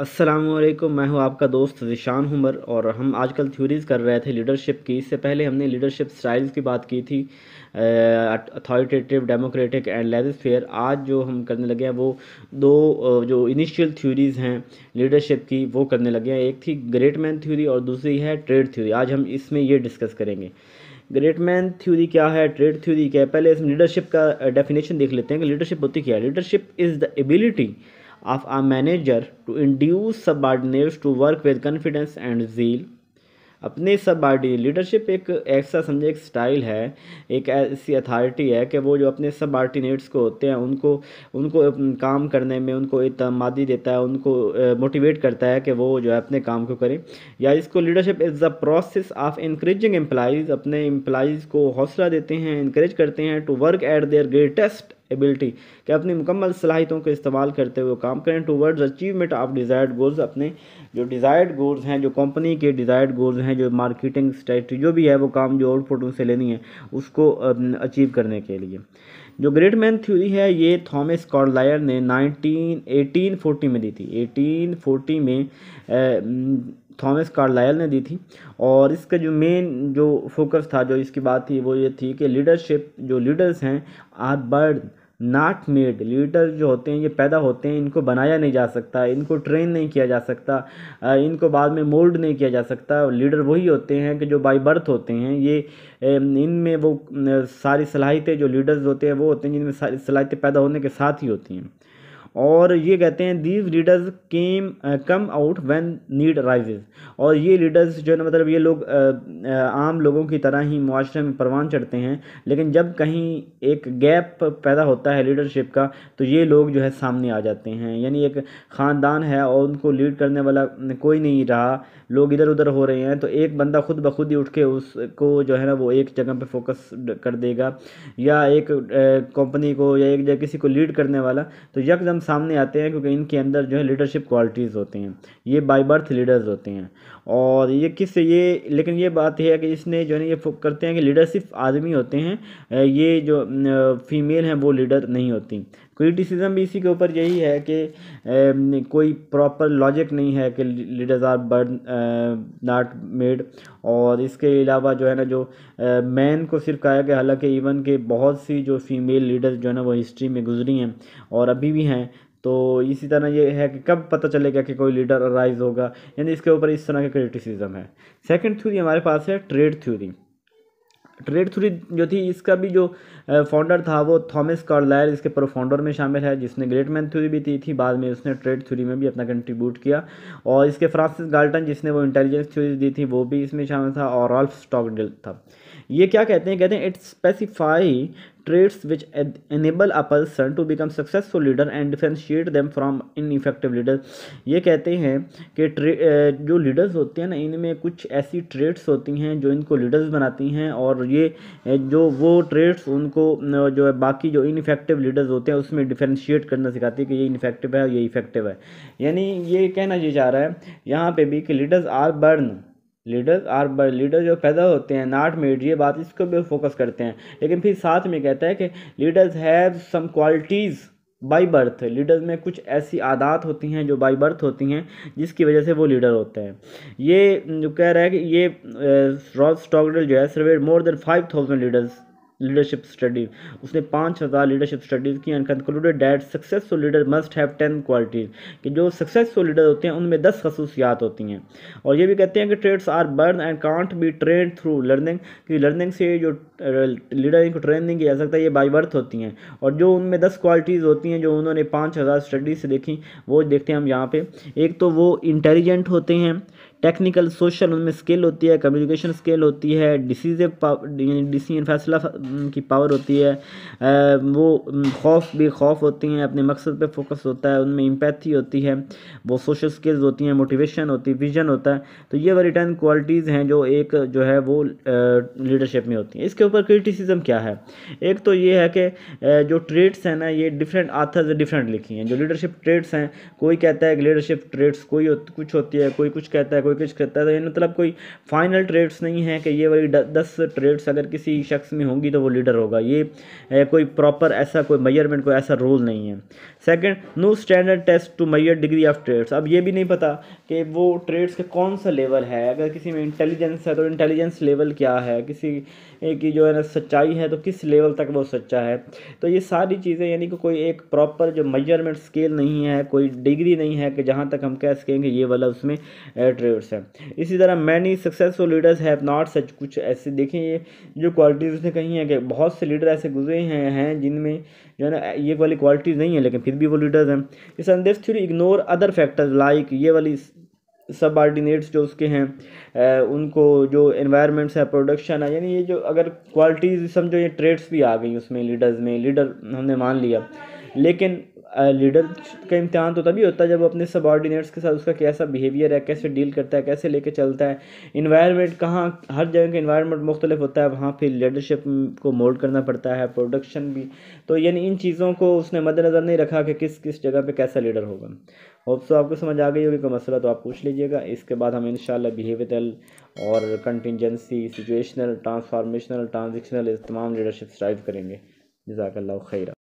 असलम मैं हूं आपका दोस्त जिशान हुमर और हम आजकल थ्योरीज़ कर रहे थे लीडरशिप की इससे पहले हमने लीडरशिप स्टाइल्स की बात की थी अथॉरिटेटिव डेमोक्रेटिक एंड फेयर आज जो हम करने लगे हैं वो दो जो इनिशियल थ्योरीज़ हैं लीडरशिप की वो करने लगे हैं एक थी ग्रेट मैन थ्योरी और दूसरी है ट्रेड थ्योरी आज हम इसमें ये डिस्कस करेंगे ग्रेट मैन थ्योरी क्या है ट्रेड थ्योरी क्या है पहले इसमें लीडरशिप का डेफिनेशन देख लेते हैं कि लीडरशिप होती क्या है leadership is the ability of a manager to induce subordinates to work with confidence and zeal अपने सब बॉडी लीडरशिप एक ऐसा समझे एक स्टाइल है एक ऐसी अथॉरिटी है कि वो जो अपने सब आर्टिनेट्स को होते हैं उनको उनको काम करने में उनको इतमादी देता है उनको मोटिवेट करता है कि वो जो है अपने काम को करें या इसको leadership is the process of encouraging employees अपने एम्प्लाइज़ को हौसला देते हैं इंक्रेज करते हैं to work at their greatest ability कि अपनी मुकम्मल सलाहितों का इस्तेमाल करते हुए काम करें towards achievement of desired goals अपने जो डिज़ायर्ड गोल्स हैं जो कंपनी के डिज़ायर्ड गोल्स हैं जो मार्केटिंग स्ट्रेटी जो भी है वो काम जो आउटपुट उनसे लेनी है उसको अचीव करने के लिए जो ग्रेट मैन थ्योरी है ये थॉमस कॉर्लायर ने 19 1840 में दी थी 1840 में थॉमस कार्लायल ने दी थी और इसका जो मेन जो फोकस था जो इसकी बात थी वो ये थी कि लीडरशिप जो लीडर्स हैं are born not made leader जो होते हैं ये पैदा होते हैं इनको बनाया नहीं जा सकता इनको ट्रेन नहीं किया जा सकता इनको बाद में मोल्ड नहीं किया जा सकता लीडर वही होते हैं कि जो बाई बर्थ होते हैं ये इनमें वो सारी सलाहितें जो लीडर्स होते हैं वो होते हैं जिनमें सारी सलाहितें पैदा होने के साथ ही होती हैं और ये कहते हैं these leaders came come out when need arises और ये लीडर्स जो है ना मतलब ये लोग uh, uh, आम लोगों की तरह ही मुआरे में परवान चढ़ते हैं लेकिन जब कहीं एक गैप पैदा होता है लीडरशिप का तो ये लोग जो है सामने आ जाते हैं यानी एक ख़ानदान है और उनको लीड करने वाला कोई नहीं रहा लोग इधर उधर हो रहे हैं तो एक बंदा खुद ब खुद ही उठ के उसको जो है ना वो एक जगह पे फोकस कर देगा या एक कंपनी को या एक जगह किसी को लीड करने वाला तो यकदम सामने आते हैं क्योंकि इनके अंदर जो है लीडरशिप क्वालिटीज़ होती हैं ये बाई बर्थ लीडर्स होते हैं और ये किस ये लेकिन ये बात है कि इसने जो है ये करते हैं कि लीडर सिर्फ आदमी होते हैं ये जो फीमेल हैं वो लीडर नहीं होती क्रिटिसिज्म भी इसी के ऊपर यही है कि कोई प्रॉपर लॉजिक नहीं है कि leaders are born not made और इसके अलावा जो है ना जो मैन को सिर्फ कहा गया हालांकि इवन के बहुत सी जो फीमेल लीडर्स जो है ना वो हिस्ट्री में गुजरी हैं और अभी भी हैं तो इसी तरह ये है कि कब पता चलेगा कि कोई लीडर राइज होगा यानी इसके ऊपर इस तरह का क्रिटिसिज्म है सेकंड थ्योरी हमारे पास है ट्रेड थ्योरी ट्रेड थ्योरी जो थी इसका भी जो फाउंडर था वो थॉमस कार्लायर इसके प्रोफाउंडर में शामिल है जिसने ग्रेट मैन थ्योरी भी दी थी बाद में उसने ट्रेड थ्योरी में भी अपना कंट्रीब्यूट किया और इसके फ्रांसिस गाल्टन जिसने वो इंटेलिजेंस थ्योरी दी थी वो भी इसमें शामिल था और रॉल्फ स्टॉकडेल था ये क्या कहते हैं कहते हैं it's specify traits which enable a person to become successful leader and differentiate differentiate from ineffective leader ये कहते हैं कि जो लीडर्स होते हैं ना इनमें कुछ ऐसी ट्रेड्स होती हैं जो इनको लीडर्स बनाती हैं और ये जो वो ट्रेड्स उनको जो है बाकी जो इनफेक्टिव लीडर्स होते हैं उसमें डिफ्रेंशिएट करना सिखाती है कि ये इनफेक्टिव है और ये इफेक्टिव है यानी ये कहना ये चाह रहा है यहाँ पर भी कि leaders are born leaders are बड़े लीडर जो पैदा होते हैं नॉट मेड ये बात इसको भी फोकस करते हैं लेकिन फिर साथ में कहता है कि leaders have some qualities by birth leaders में कुछ ऐसी आदात होती हैं जो बाई बर्थ होती हैं जिसकी वजह से वो लीडर होते हैं ये जो कह रहा है कि ये रॉल स्टॉकडल जो है survey more than five thousand leaders leadership studies उसने पाँच हज़ार लीडरशिप स्टडीज़ की and concluded that successful leader must have ten qualities कि जो सक्सेसफुल लीडर होते हैं उनमें दस खसूसियात होती हैं और ये भी कहते हैं कि traits are born and can't be trained through learning कि लर्निंग से जो लीडर इनको ट्रेन नहीं किया जा सकता ये बाई बर्थ होती हैं और जो उनमें दस क्वालिटीज़ होती हैं जो उन्होंने पाँच हज़ार स्टडीज़ से देखी वो देखते हैं हम यहाँ पर एक तो वो इंटेलिजेंट होते हैं टेक्निकल सोशल उनमें स्किल होती है कम्युनिकेशन स्किल होती है डिसीज डिसीजन फैसला की पावर होती है वो खौफ भी खौफ होती हैं अपने मकसद पे फोकस होता है उनमें इम्पैथी होती है वो सोशल स्किल्स होती हैं मोटिवेशन होती है विजन होता है तो ये वो रिटर्न क्वालिटीज़ हैं जो एक जो है वो लीडरशिप में होती हैं इसके ऊपर क्रिटिसिज्म क्या है एक तो ये है कि जो ट्रेड्स हैं ना ये डिफरेंट आथर्स डिफरेंट लिखी हैं जो लीडरशिप ट्रेड्स हैं कोई कहता है कि लीडरशिप ट्रेड्स कोई कुछ होती है कोई कुछ कहता है कोई कुछ करता है तो मतलब कोई फाइनल ट्रेड्स नहीं है कि ये वाली दस ट्रेड्स अगर किसी शख्स में होंगी तो वो लीडर होगा ये कोई प्रॉपर ऐसा कोई मेजरमेंट कोई ऐसा रोल नहीं है second no standard test to measure degree of traits अब ये भी नहीं पता कि वो ट्रेड्स का कौन सा लेवल है अगर किसी में इंटेलिजेंस है तो इंटेलिजेंस लेवल क्या है किसी की जो है ना सच्चाई है तो किस लेवल तक वो सच्चा है तो ये सारी चीज़ें यानी कि कोई एक प्रॉपर जो मेजरमेंट स्केल नहीं है कोई डिग्री नहीं है कि जहाँ तक हम कह सकेंगे ये वाला उसमें ट्रेड लीडर्स हैं इसी तरह many successful leaders have not such कुछ ऐसे देखें ये जो क्वालिटीज़ उसने कही हैं कि बहुत से लीडर ऐसे गुजरे हैं हैं जिनमें जो है ना ये वाली क्वालिटीज़ नहीं है लेकिन फिर भी वो लीडर्स हैं इस अंदेश theory ignore other factors like ये वाली सब आर्डिनेट्स जो उसके हैं उनको जो इन्वायरमेंट्स है प्रोडक्शन है यानी ये जो अगर क्वालिटीज़ समझो ये ट्रेड्स भी आ गई उसमें लीडर्स में लीडर हमने मान लिया लेकिन लीडर का इम्तहान तो तभी होता है जब वो अपने सबॉर्डिनेट्स के साथ उसका कैसा बिहेवियर है कैसे डील करता है कैसे लेके चलता है इन्वायरमेंट कहाँ हर जगह का इन्वायरमेंट मुख्तलिफ होता है वहाँ फिर लीडरशिप को मोल्ड करना पड़ता है प्रोडक्शन भी तो यानी इन चीज़ों को उसने मद्दनज़र नहीं रखा कि किस किस जगह पर कैसा लीडर होगा होप सो आपको समझ आ गई होगी कोई मसला तो आप पूछ लीजिएगा इसके बाद हम इन बिहेवियरल और कंटिजेंसी सिचुएशनल ट्रांसफार्मेशनल ट्रांजेक्शनल तमाम लीडरशिप स्ट्राइव करेंगे जजाकल्ला खैरा